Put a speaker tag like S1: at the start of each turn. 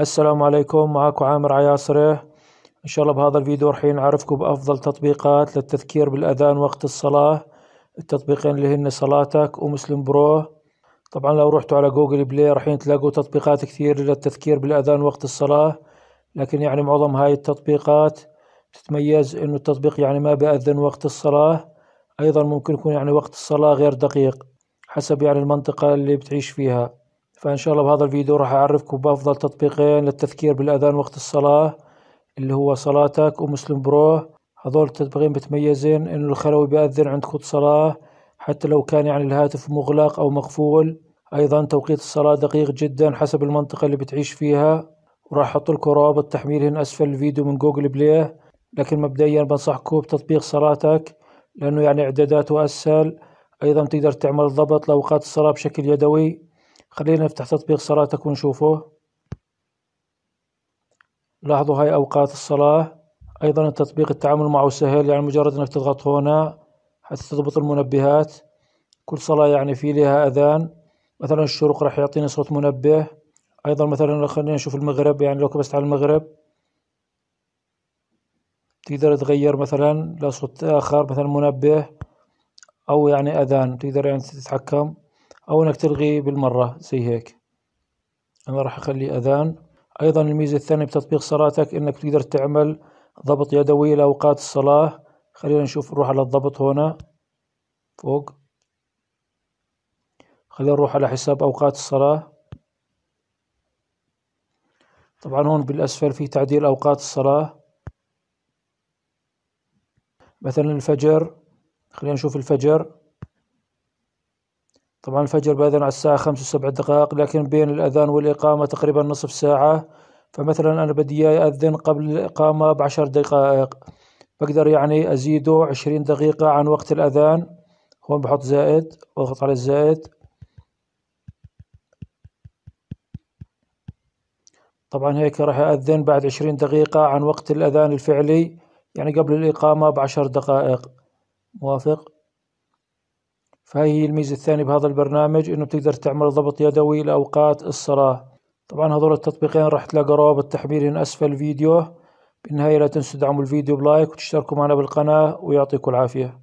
S1: السلام عليكم معكم عامر عياصري إن شاء الله بهذا الفيديو راح نعرفكم بأفضل تطبيقات للتذكير بالأذان وقت الصلاة التطبيقين اللي هن صلاتك ومسلم برو طبعا لو رحتوا على جوجل بلاي راح تلاقوا تطبيقات كثير للتذكير بالأذان وقت الصلاة لكن يعني معظم هاي التطبيقات تتميز إنه التطبيق يعني ما بأذن وقت الصلاة أيضا ممكن يكون يعني وقت الصلاة غير دقيق حسب يعني المنطقة اللي بتعيش فيها فان شاء الله بهذا الفيديو راح اعرفكم بافضل تطبيقين للتذكير بالاذان وقت الصلاة اللي هو صلاتك ومسلم برو هذول التطبيقين بتميزين انه الخلوي بيأذن عند خط صلاة حتى لو كان يعني الهاتف مغلق او مقفول ايضا توقيت الصلاة دقيق جدا حسب المنطقة اللي بتعيش فيها وراح احط لكم روابط تحميلهن اسفل الفيديو من جوجل بلاي لكن مبدئيا بنصحكم بتطبيق صلاتك لانه يعني اعداداته اسهل ايضا تقدر تعمل ضبط لاوقات الصلاة بشكل يدوي خلينا نفتح تطبيق صلاتك ونشوفه لاحظوا هاي أوقات الصلاة أيضا التطبيق التعامل معه سهل يعني مجرد أنك تضغط هنا حتى تضبط المنبهات كل صلاة يعني في لها أذان مثلا الشروق راح يعطيني صوت منبه أيضا مثلا خلينا نشوف المغرب يعني لو كبست على المغرب تقدر تغير مثلا لصوت آخر مثلا منبه أو يعني أذان تقدر يعني تتحكم أو أنك تلغي بالمرة زي هيك أنا راح أخلي أذان أيضا الميزة الثانية بتطبيق صلاتك أنك تقدر تعمل ضبط يدوي لأوقات الصلاة خلينا نشوف نروح على الضبط هنا فوق خلينا نروح على حساب أوقات الصلاة طبعا هون بالأسفل في تعديل أوقات الصلاة مثلا الفجر خلينا نشوف الفجر طبعا الفجر بأذن على الساعة خمس وسبع دقائق لكن بين الأذان والإقامة تقريبا نصف ساعة فمثلا أنا بدي أذن قبل الإقامة بعشر دقائق بقدر يعني أزيده عشرين دقيقة عن وقت الأذان هون بحط زائد واضغط على الزائد طبعا هيك راح أذن بعد عشرين دقيقة عن وقت الأذان الفعلي يعني قبل الإقامة بعشر دقائق موافق فهي الميزة الثانية بهذا البرنامج انه بتقدر تعمل ضبط يدوي لاوقات الصلاة طبعا هذول التطبيقين راح تلاقى روابط تحميلهم اسفل الفيديو بالنهاية لا تنسوا تدعموا الفيديو بلايك وتشتركوا معنا بالقناة ويعطيكم العافية